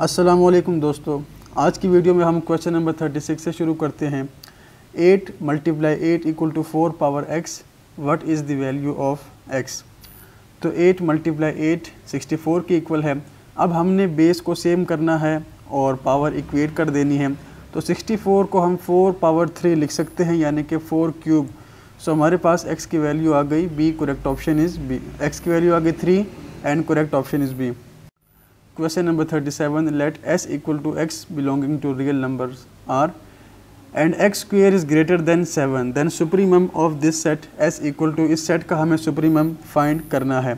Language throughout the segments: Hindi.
अस्सलाम वालेकुम दोस्तों आज की वीडियो में हम क्वेश्चन नंबर 36 से शुरू करते हैं 8 multiply eight equal to four power x what is the value of x तो 8 मल्टीप्लाई एट सिक्सटी के इक्वल है अब हमने बेस को सेम करना है और पावर इक्वेट कर देनी है तो 64 को हम 4 पावर 3 लिख सकते हैं यानी कि 4 क्यूब सो हमारे पास x की वैल्यू आ गई B correct option is B x की वैल्यू आ गई 3 and correct option is B question number thirty seven let S equal to x belonging to real number R and x square is greater than seven then supremum of this set S equal to इस सेट का हमें सुप्रीमम फाइंड करना है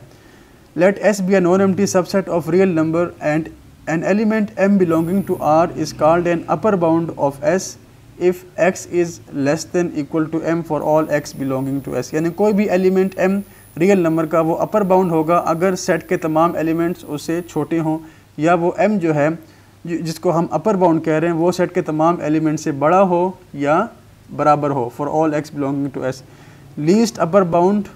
let S be a non टी subset of real number and an element M belonging to R is called an upper bound of S if x is less than equal to M for all x belonging to S यानी कोई भी एलिमेंट एम रियल नंबर का वो अपर बाउंड होगा अगर सेट के तमाम एलिमेंट्स उससे छोटे हों या वो एम जो है जिसको हम अपर बाउंड कह रहे हैं वो सेट के तमाम एलिमेंट से बड़ा हो या बराबर हो for all x belonging to S least upper bound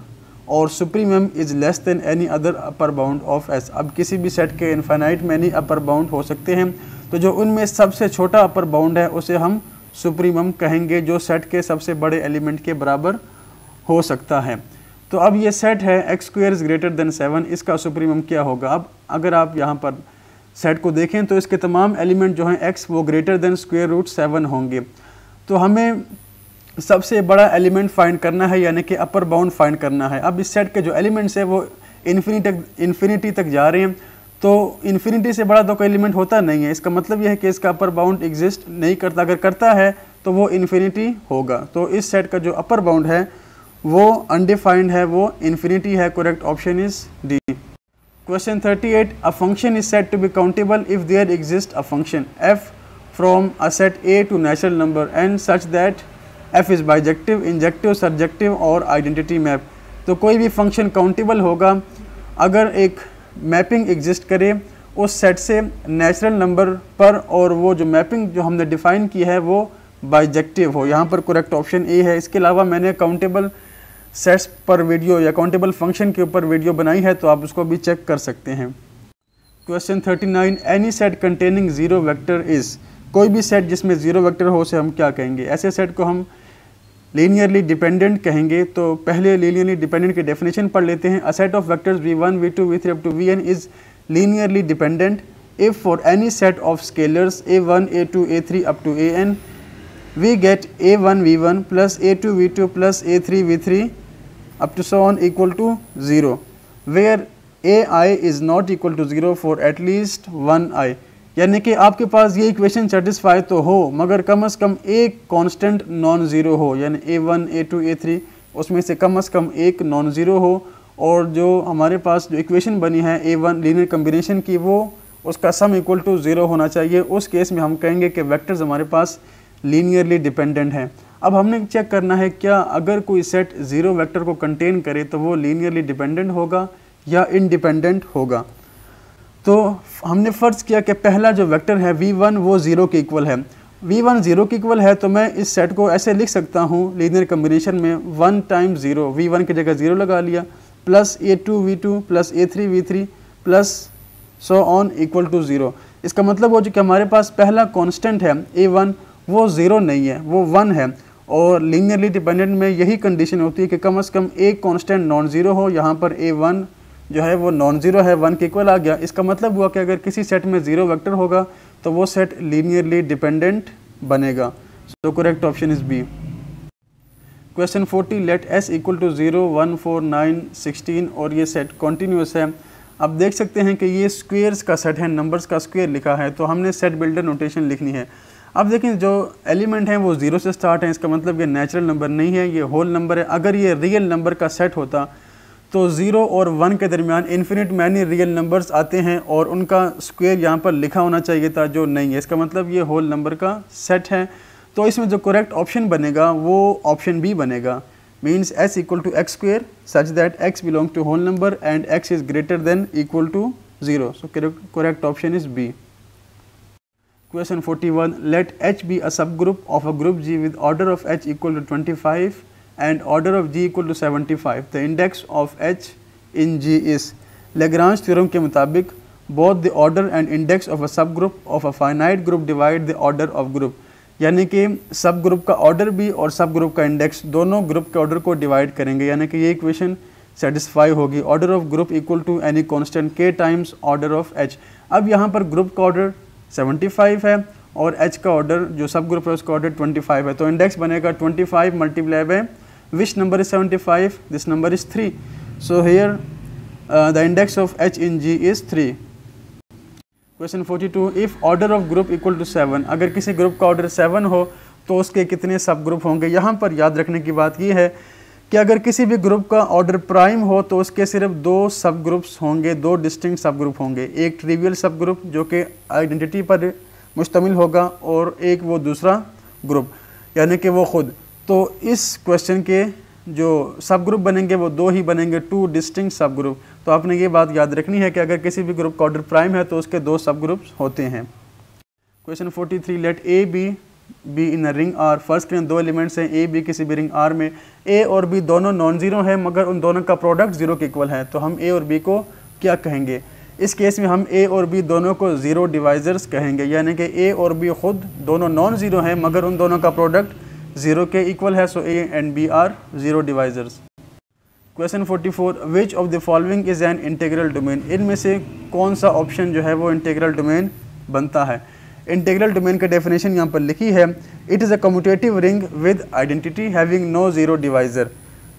और supremum is less than any other upper bound of S अब किसी भी सेट के में मैनी अपर बाउंड हो सकते हैं तो जो उनमें सबसे छोटा अपर बाउंड है उसे हम सुप्रीमम कहेंगे जो सेट के सबसे बड़े एलिमेंट के बराबर हो सकता है तो अब ये सेट है x square is greater than seven इसका सुप्रीमम क्या होगा अब अगर आप यहाँ पर सेट को देखें तो इसके तमाम एलिमेंट जो हैं एक्स वो greater than square root seven होंगे तो हमें सबसे बड़ा एलिमेंट फाइंड करना है यानी कि अपर बाउंड फाइंड करना है अब इस सेट के जो एलिमेंट्स हैं वो इन्फिनी इन्फिनिटी तक जा रहे हैं तो इन्फिनिटी से बड़ा तो कोई एलिमेंट होता नहीं है इसका मतलब यह है कि इसका अपर बाउंड एग्जिस्ट नहीं करता अगर करता है तो वो इन्फिनिटी होगा तो इस सेट का जो अपर बाउंड है वो अनडिफाइंड है वो इन्फिनिटी है correct option is D question thirty eight a function is set to be countable if there exist a function f from a set A to natural number and such that f is bijective injective subjective और आइडेंटिटी मैप तो कोई भी फंक्शन काउंटेबल होगा अगर एक मैपिंग एग्जिस्ट करे उस सेट से नेचुरल नंबर पर और वो जो मैपिंग जो हमने डिफाइन की है वो बाइजेक्टिव हो यहाँ पर करेक्ट ऑप्शन ए है इसके अलावा मैंने काउंटेबल सेट्स पर वीडियो या काउंटेबल फंक्शन के ऊपर वीडियो बनाई है तो आप उसको भी चेक कर सकते हैं question 39 any set containing zero vector is कोई भी सेट जिसमें ज़ीरो वेक्टर हो उसे हम क्या कहेंगे ऐसे सेट को हम लीनियरली डिपेंडेंट कहेंगे तो पहले लीनियरली डिपेंडेंट के डेफिनेशन पढ़ लेते हैं a set of vectors v one v two v three up to v n is linearly dependent for any set of scalars a a one a three up to a n we get a one v one plus a two v two plus a three v three up to so on equal to 0 where i is not equal to 0 for at least one i यानी कि आपके पास ये इक्वेशन सेटिस्फाई तो हो मगर कम से कम एक कांस्टेंट नॉन ज़ीरो हो यानी a one a two a three उसमें से कम से कम एक नॉन ज़ीरो हो और जो हमारे पास जो इक्वेशन बनी है ए वन लीनियर कम्बिनेशन की वो उसका सम इक्वल टू ज़ीरो होना चाहिए उस केस में हम कहेंगे कि वेक्टर्स हमारे पास लीनियरली डिपेंडेंट हैं अब हमने चेक करना है क्या अगर कोई सेट ज़ीरो वेक्टर को कंटेन करे तो वो लीनियरली डिपेंडेंट होगा या इनडिपेंडेंट होगा तो हमने फ़र्ज़ किया कि पहला जो वेक्टर है वी वन वो ज़ीरो के इक्वल है वी वन ज़ीरो के इक्वल है तो मैं इस सेट को ऐसे लिख सकता हूँ लीनियर कम्बिनेशन में one time zero v one की जगह ज़ीरो लगा लिया plus a two v two plus a three v three plus so on equal to zero इसका मतलब वो जो कि हमारे पास पहला कॉन्स्टेंट है ए वन वो ज़ीरो नहीं है वो वन है और लीनियरली डिपेंडेंट में यही कंडीशन होती है कि कम अज़ कम एक कांस्टेंट नॉन ज़ीरो हो यहाँ पर ए वन जो है वो नॉन ज़ीरो है वन के इक्वल आ गया इसका मतलब हुआ कि अगर किसी सेट में ज़ीरो वेक्टर होगा तो वो सेट लीनियरली डिपेंडेंट बनेगा so correct option is B question forty let S equal to zero one four nine sixteen और ये सेट कॉन्टीन्यूस है आप देख सकते हैं कि ये स्क्वेयर्स का सेट है नंबर्स का स्क्वेयर लिखा है तो हमने सेट बिल्डर नोटेशन लिखनी है अब देखें जो एलिमेंट हैं वो ज़ीरो से स्टार्ट हैं इसका मतलब ये नेचुरल नंबर नहीं है ये होल नंबर है अगर ये रियल नंबर का सेट होता तो ज़ीरो और वन के दरमियान इन्फिनिट मैनी रियल नंबर्स आते हैं और उनका स्क्वेयर यहाँ पर लिखा होना चाहिए था जो नहीं है इसका मतलब ये होल नंबर का सेट है तो इसमें जो करेक्ट ऑप्शन बनेगा वो ऑप्शन बी बनेगा means S equal to x square such that x belong to whole number and x is greater than equal to zero so correct option is B Question 41 Let H be a subgroup of a group G with order of H equal to 25 and order of G equal to 75. The index of H in G is Lagrange theorem के मुताबिक both the order and index of a subgroup of a finite group divide the order of group. यानी कि सब ग्रुप का ऑर्डर भी और सब ग्रुप का इंडेक्स दोनों ग्रुप के ऑर्डर को डिवाइड करेंगे यानी कि ये इक्वेशन सेटिस्फाई होगी order of group equal to any constant के टाइम्स ऑर्डर ऑफ एच अब यहाँ पर ग्रुप का ऑर्डर 75 है और H का ऑर्डर जो सब ग्रुप है उसका ऑर्डर 25 है तो इंडेक्स बनेगा 25 five multiply by which number is 75 this number is 3 so here the index of H in G is 3 question 42 if order of group equal to 7 अगर किसी ग्रुप का ऑर्डर 7 हो तो उसके कितने सब ग्रुप होंगे यहाँ पर याद रखने की बात यह है कि अगर किसी भी ग्रुप का ऑर्डर प्राइम हो तो उसके सिर्फ दो सब ग्रुप्स होंगे दो डिस्टिंग सब ग्रुप होंगे एक ट्रिवियल सब ग्रुप जो कि आइडेंटिटी पर मुश्तमिल होगा और एक वो दूसरा ग्रुप यानी कि वो ख़ुद तो इस क्वेश्चन के जो सब ग्रुप बनेंगे वो दो ही बनेंगे टू डिस्टिंग सब ग्रुप तो आपने ये बात याद रखनी है कि अगर किसी भी ग्रुप का ऑर्डर प्राइम है तो उसके दो सब ग्रुप्स होते हैं question 43 let a b b in a ring R first के दो एलिमेंट्स हैं ए बी किसी भी रिंग आर में ए और बी दोनों नॉन ज़ीरो हैं मगर उन दोनों का प्रोडक्ट ज़ीरो के इक्वल है तो हम ए और बी को क्या कहेंगे इस केस में हम ए और बी दोनों को ज़ीरो डिवाइजर्स कहेंगे यानी कि ए और बी खुद दोनों नॉन ज़ीरो हैं मगर उन दोनों का प्रोडक्ट ज़ीरो के इक्वल है so a and b are zero divisors question 44 which of the following is an integral domain इनमें से कौन सा ऑप्शन जो है वो इंटीग्रल डोमेन बनता है इंटीग्रल डोमेन का डेफिनेशन यहाँ पर लिखी है it is a commutative ring with identity having no zero divisor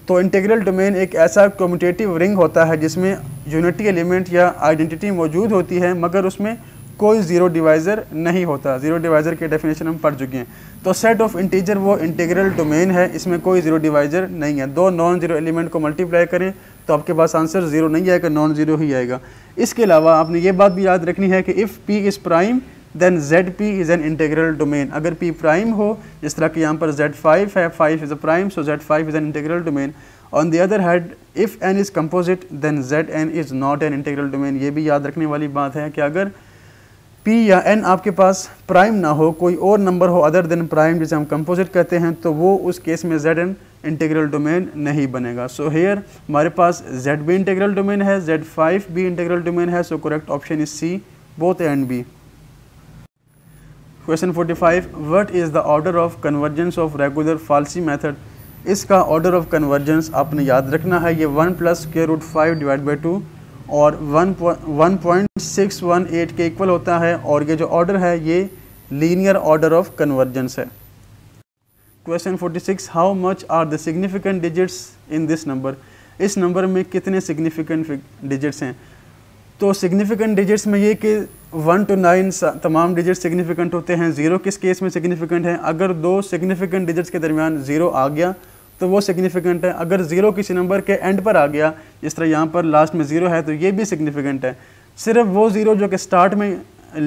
तो इंटीग्रल डोमेन एक ऐसा कम्यूटेटिव रिंग होता है जिसमें यूनिटी एलिमेंट या आइडेंटिटी मौजूद होती है मगर उसमें कोई ज़ीरो डिवाइज़र नहीं होता ज़ीरो डिवाइज़र के डेफिनेशन हम पढ़ चुके हैं तो सेट ऑफ इंटीजर वो इंटीग्रल डोमेन है इसमें कोई ज़ीरो डिवाइज़र नहीं है दो नॉन ज़ीरो एलिमेंट को मल्टीप्लाई करें तो आपके पास आंसर ज़ीरो नहीं आएगा नॉन ज़ीरो ही आएगा इसके अलावा आपने ये बात भी याद रखनी है कि if p is prime then Z p is an integral domain अगर पी प्राइम हो जिस तरह कि यहाँ पर जेड फाइव है five is a prime so Z five is an integral domain on the other hand if n is composite then Z n is not an integral domain ये भी याद रखने वाली बात है कि अगर पी या एन आपके पास प्राइम ना हो कोई और नंबर हो अदर देन प्राइम जिसे हम कंपोजिट कहते हैं तो वो उस केस में जेड एन इंटेग्रल डोमेन नहीं बनेगा सो so हेयर हमारे पास जेड भी इंटेग्रल डोमेन है जेड फाइव भी इंटेग्रल डोमेन है so correct option is C both and B question 45 what is the order of convergence of regular falsi method इसका ऑर्डर ऑफ कन्वर्जेंस आपने याद रखना है ये वन प्लस के root five divide by two और one one point six one eight के इक्वल होता है और ये जो ऑर्डर है ये लीनियर ऑर्डर ऑफ कन्वर्जेंस है question 46 how much are the significant digits in this number इस नंबर में कितने सिग्निफिकेंट डिजिट्स हैं तो सिग्निफिकेंट डिजिट्स में ये कि वन टू नाइन तमाम डिजिट सिग्निफिकेंट होते हैं ज़ीरो किस केस में सिग्निफिकेंट है अगर दो सिग्निफिकेंट डिजिट्स के दरमियान ज़ीरो आ गया तो वो सिग्निफिकेंट है अगर ज़ीरो किसी नंबर के एंड पर आ गया जिस तरह यहाँ पर लास्ट में ज़ीरो है तो ये भी सिग्निफिकेंट है सिर्फ वो ज़ीरो जो कि स्टार्ट में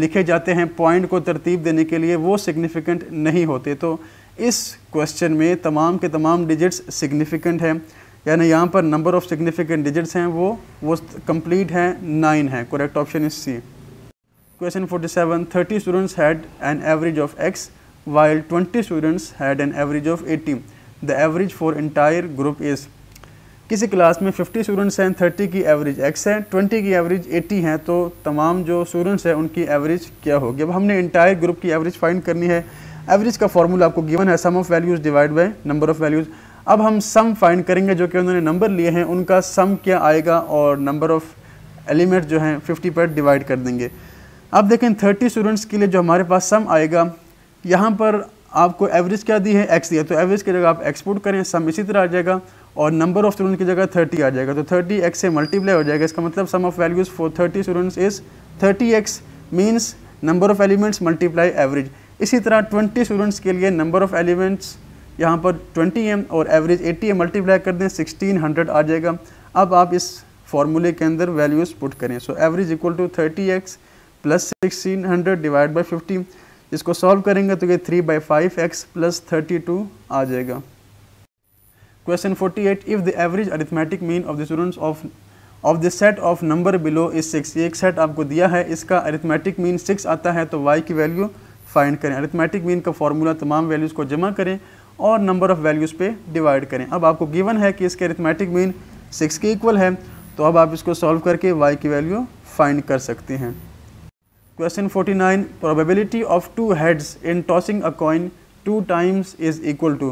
लिखे जाते हैं पॉइंट को तरतीब देने के लिए वो सिग्निफिकेंट नहीं होते तो इस क्वेश्चन में तमाम के तमाम डिजिट्स सिग्निफिकेंट हैं यानी यहाँ पर नंबर ऑफ़ सिग्निफिकेंट डिजिट्स हैं वो वो कंप्लीट हैं नाइन है correct option is C question forty seven thirty students had an average of x while twenty students had an average of eighty the average for entire group is किसी क्लास में 50 स्टूडेंट्स हैं 30 की एवरेज x है 20 की एवरेज 80 है तो तमाम जो स्टूडेंट्स हैं उनकी एवरेज क्या होगी अब हमने इंटायर ग्रुप की एवरेज फाइंड करनी है एवरेज का फॉर्मूला आपको गिवन है sum of values divide by number of values अब हम सम फाइंड करेंगे जो कि उन्होंने नंबर लिए हैं उनका सम क्या आएगा और नंबर ऑफ़ एलिमेंट जो हैं 50 पर डिवाइड कर देंगे अब देखें 30 स्टूडेंट्स के लिए जो हमारे पास सम आएगा यहाँ पर आपको एवरेज क्या दी है एक्स दिया तो एवरेज की जगह आप एक्सपोर्ट करें सम इसी तरह आ जाएगा और नंबर ऑफ स्टूडेंट की जगह थर्टी आ जाएगा तो थर्टी एक्स से मल्टीप्लाई हो जाएगा इसका मतलब sum of values for thirty students is thirty x means number of elements multiply average इसी तरह 20 स्टूडेंट्स के लिए नंबर ऑफ़ एलिमेंट्स यहाँ पर 20 एम और एवरेज 80 एम मल्टीप्लाई कर दें 1600 आ जाएगा अब आप इस फार्मूले के अंदर वैल्यूज़ पुट करें so average equal to thirty x plus sixteen hundred divide by fifty इसको सॉल्व करेंगे तो ये three by five x plus thirty two आ जाएगा question 48 if the average arithmetic mean of the students of of the set of number below is 6 ये एक सेट आपको दिया है इसका अरिथमेटिक मीन सिक्स आता है तो y की वैल्यू फाइंड करें अरिथमेटिक मीन का फॉर्मूला तमाम वैल्यूज़ को जमा करें और नंबर ऑफ़ वैल्यूज़ पे डिवाइड करें अब आपको गिवन है कि इसके अरिथमेटिक मीन सिक्स के इक्वल है तो अब आप इसको सॉल्व करके वाई की वैल्यू फाइंड कर सकते हैं question 49 probability of two heads in tossing a coin two times is equal to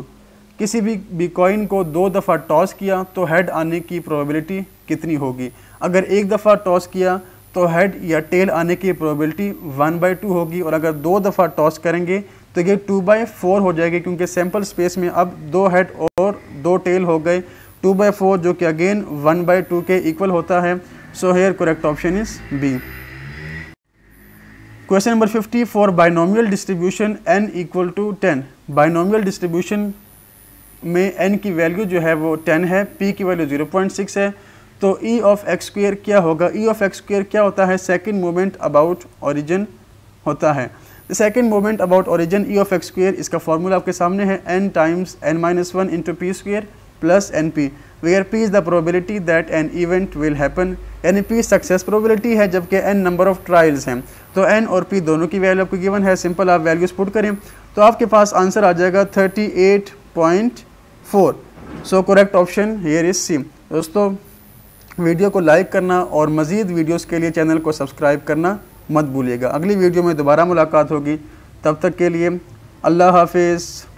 किसी भी बी कॉइन को दो दफ़ा टॉस किया तो हेड आने की प्रोबेबिलिटी कितनी होगी अगर एक दफ़ा टॉस किया तो हेड या टेल आने की प्रोबेबिलिटी वन बाई टू होगी और अगर दो दफ़ा टॉस करेंगे तो ये टू बाई फोर हो जाएगी क्योंकि सैम्पल स्पेस में अब दो हेड और दो टेल हो गए टू बाई फोर जो कि अगेन वन बाई टू के इक्वल होता है so here correct option is B question number fifty four binomial distribution n equal to ten binomial distribution में एन की वैल्यू जो है वो टेन है पी की वैल्यू जीरो पॉइंट सिक्स है तो ई ऑफ एक्स स्क्र क्या होगा ई ऑफ एक्स स्क्र क्या होता है सेकेंड मोमेंट अबाउट ऑरिजिन होता है the second moment about origin E of x square इसका फॉर्मूला आपके सामने है n times n minus one into p square plus n p where p is the probability that an event will happen n p success probability है जबकि एन नंबर ऑफ ट्रायल्स हैं तो एन और पी दोनों की वैल्यू आपको गिवन है सिंपल आप वैल्यूज पुट करें तो आपके पास आंसर आ जाएगा thirty eight point four so correct option here is C दोस्तों वीडियो को लाइक करना और मज़ीद वीडियोज़ के लिए चैनल को सब्सक्राइब करना मत भूलिएगा अगली वीडियो में दोबारा मुलाकात होगी तब तक के लिए अल्लाह हाफिज़